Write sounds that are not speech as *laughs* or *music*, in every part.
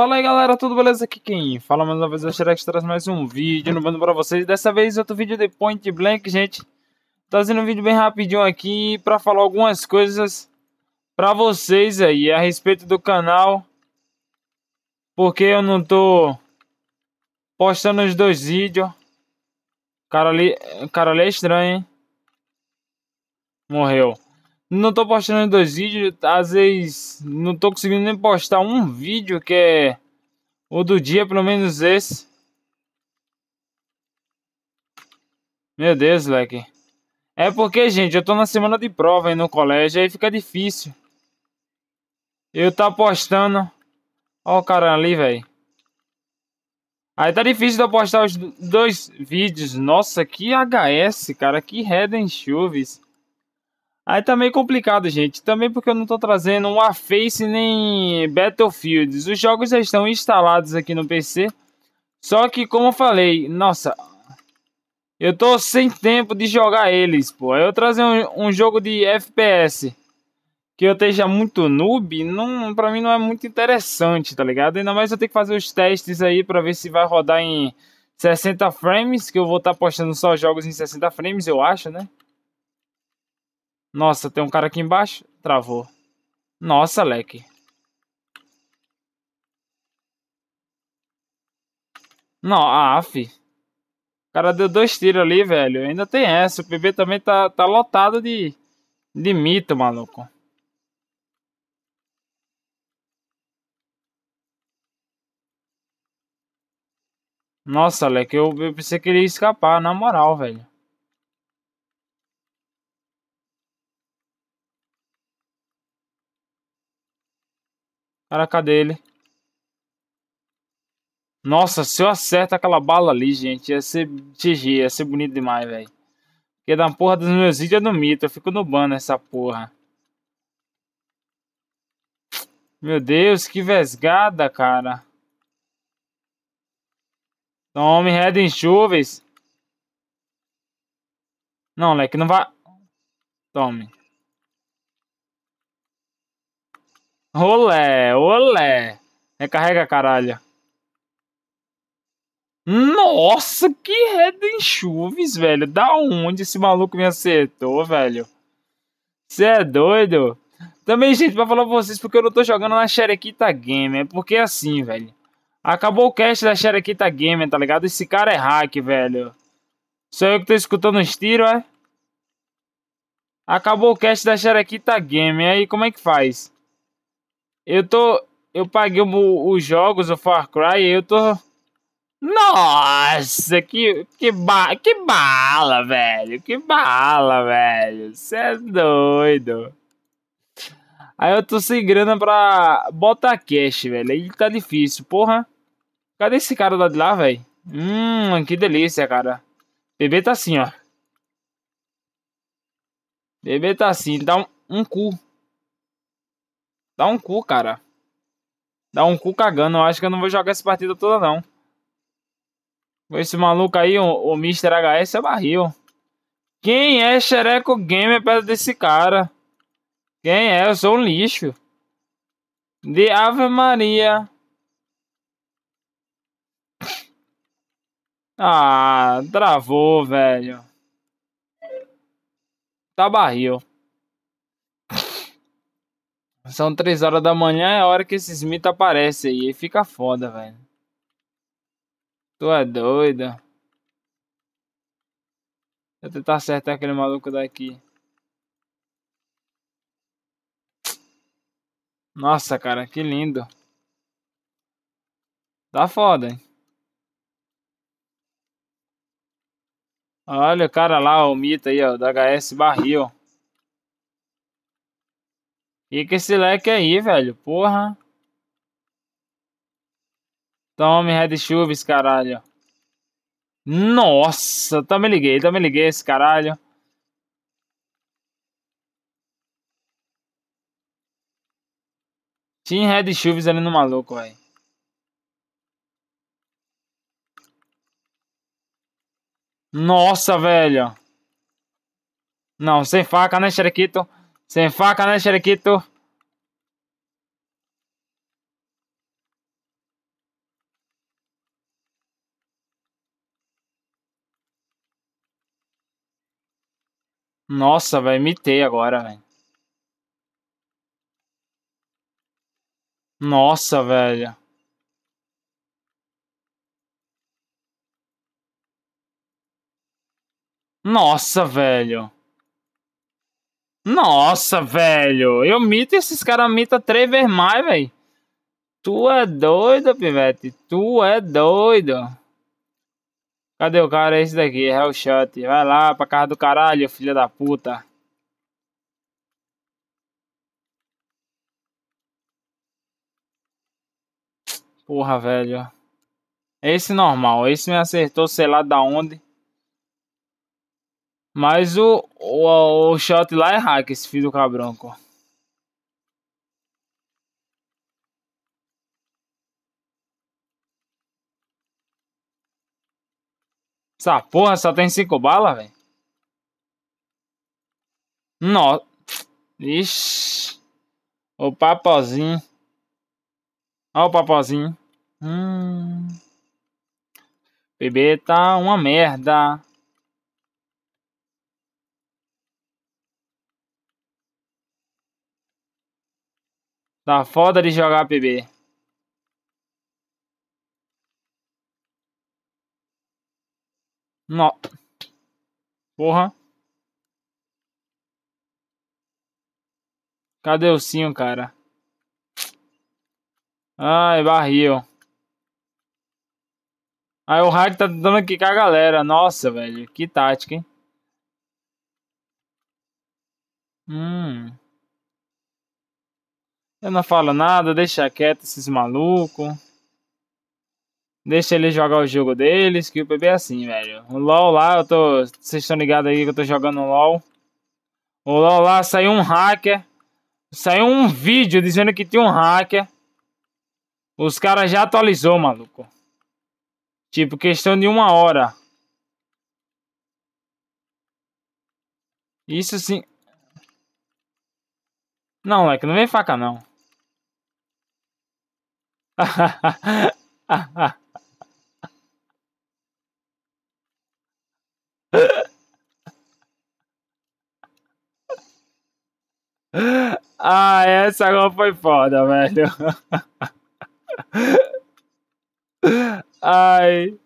Fala aí galera, tudo beleza? Aqui quem fala mais uma vez é o Xerex, traz mais um vídeo no bando pra vocês Dessa vez outro vídeo de Point Blank, gente Trazendo um vídeo bem rapidinho aqui pra falar algumas coisas pra vocês aí A respeito do canal Porque eu não tô postando os dois vídeos Cara ali, cara ali é estranho, hein? Morreu não tô postando dois vídeos, às vezes não tô conseguindo nem postar um vídeo que é o do dia, pelo menos esse. Meu Deus, leque. É porque, gente, eu tô na semana de prova aí no colégio, aí fica difícil. Eu tá postando. Ó o cara ali, velho. Aí tá difícil de eu postar os dois vídeos. Nossa, que HS, cara. Que Reden and Chuves. Aí tá meio complicado, gente. Também porque eu não tô trazendo Warface nem Battlefields. Os jogos já estão instalados aqui no PC. Só que, como eu falei, nossa, eu tô sem tempo de jogar eles, pô. Eu trazer um, um, jogo de FPS que eu esteja muito noob, não, pra mim não é muito interessante, tá ligado? Ainda mais eu tenho que fazer os testes aí pra ver se vai rodar em 60 frames, que eu vou estar tá postando só jogos em 60 frames, eu acho, né? Nossa, tem um cara aqui embaixo. Travou. Nossa, leque. Não, af. O cara deu dois tiros ali, velho. Ainda tem essa. O PB também tá, tá lotado de, de mito, maluco. Nossa, leque. Eu, eu pensei que ele ia escapar, na moral, velho. Cara, cadê ele? Nossa, se eu acerto aquela bala ali, gente, ia ser GG, ia ser bonito demais, velho. Porque da porra dos meus vídeos eu não mito, eu fico no banner essa porra. Meu Deus, que vesgada, cara. Tome, então, Red Enxuves. Não, moleque, não vai... Tome. Olé, olé. Recarrega, caralho. Nossa, que reda em chuves, velho. Da onde esse maluco me acertou, velho? Você é doido? Também, gente, pra falar pra vocês, porque eu não tô jogando na Xerequita Gamer. É porque é assim, velho. Acabou o cast da Xerequita Gamer, tá ligado? Esse cara é hack, velho. Só eu que tô escutando os tiros, é? Acabou o cast da Xerequita Gamer. Aí, como é que faz? Eu tô. Eu paguei os jogos, o Far Cry, eu tô. Nossa, que, que, ba, que bala, velho. Que bala, velho. Você é doido. Aí eu tô sem grana pra botar cash, velho. Aí tá difícil, porra. Cadê esse cara lá de lá, velho? Hum, que delícia, cara. Bebê tá assim, ó. Bebê tá assim, dá um, um cu. Dá um cu, cara. Dá um cu cagando. Eu acho que eu não vou jogar essa partida toda, não. esse maluco aí, o, o Mr. HS é barril. Quem é Xereco Gamer perto desse cara? Quem é? Eu sou um lixo. De Ave Maria. Ah, travou, velho. Tá barril. São três horas da manhã, é a hora que esses mitos aparecem aí. E fica foda, velho. Tu é doida. Vou tentar acertar aquele maluco daqui. Nossa, cara, que lindo. Tá foda, hein? Olha o cara lá, o mito aí, ó, do HS Barril. E com esse leque aí, velho. Porra. Tome, Red Chuves, caralho. Nossa, tá me liguei, tá me liguei esse caralho. Tinha Red Chuves ali no maluco, velho. Nossa, velho. Não, sem faca, né, Xerequito? Sem faca, né, Xeriquito? Nossa, vai mitei agora, velho. Nossa, velho. Nossa, velho. Nossa, velho. Eu mito esses caras mita três vezes mais, velho. Tu é doido, pivete. Tu é doido. Cadê o cara? Esse daqui, é Hellshot. Vai lá pra casa do caralho, filha da puta. Porra, velho. Esse normal. Esse me acertou, sei lá da onde. Mas o, o, o shot lá é hack, esse filho do cabronco. Essa porra só tem cinco balas, velho. Nossa. Ixi. O papozinho. Olha o papozinho. Hum. Bebê tá uma merda. Tá foda de jogar PB. Não. Porra. Cadê o sim cara? Ai, barril. Aí o hack tá dando aqui com a galera. Nossa, velho. Que tática, hein? Hum. Eu não falo nada, deixa quieto esses malucos. Deixa eles jogar o jogo deles, que o PB é assim, velho. O LoL lá, eu tô. Vocês estão ligados aí que eu tô jogando LoL. O LoL lá saiu um hacker. Saiu um vídeo dizendo que tinha um hacker. Os caras já atualizou, maluco. Tipo, questão de uma hora. Isso sim. Não, moleque, não vem faca não. *laughs* ah, essa agora foi foda, velho. Ai.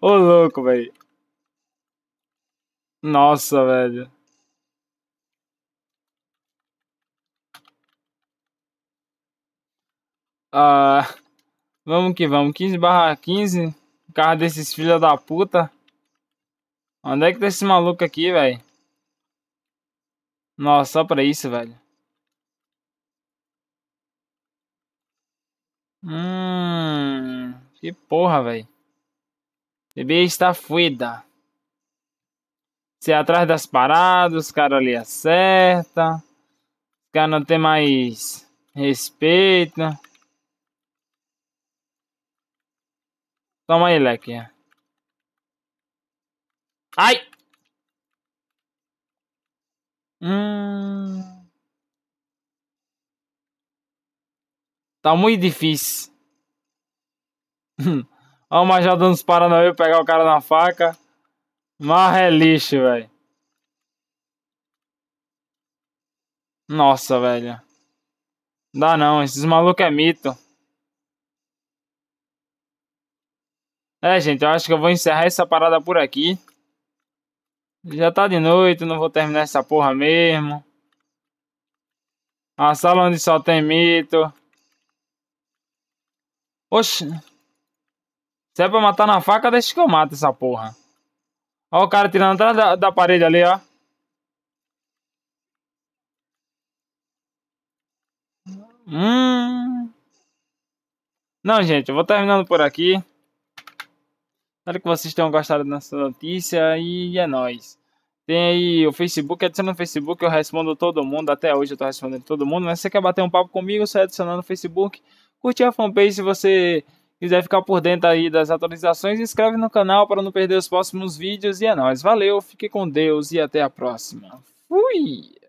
Ô louco, velho. Nossa, velho. Ah, vamos que vamos. 15 barra 15. Carro desses filha da puta. Onde é que tá esse maluco aqui, velho? Nossa, só pra isso, velho. Hum, que porra, velho. Bebê está fuida. Se é atrás das paradas, os caras ali acertam. Os caras não tem mais respeito. Toma aí, aqui. Ai! Hum... Tá muito difícil. Olha *laughs* o Major dando os paranauê pegar o cara na faca. Mas é lixo, velho. Nossa, velho. Dá não, esses malucos é mito. É, gente, eu acho que eu vou encerrar essa parada por aqui. Já tá de noite, não vou terminar essa porra mesmo. É A sala onde só tem mito. Oxe. Se é pra matar na faca, deixa que eu mato essa porra. Ó o cara tirando atrás da, da parede ali, ó. Hum. Não, gente, eu vou terminando por aqui. Espero que vocês tenham gostado dessa notícia e é nóis. Tem aí o Facebook, adiciona no Facebook, eu respondo todo mundo, até hoje eu tô respondendo todo mundo, mas se você quer bater um papo comigo, só adicionando no Facebook, curte a fanpage se você quiser ficar por dentro aí das atualizações, inscreve no canal para não perder os próximos vídeos e é nóis. Valeu, fique com Deus e até a próxima. Fui!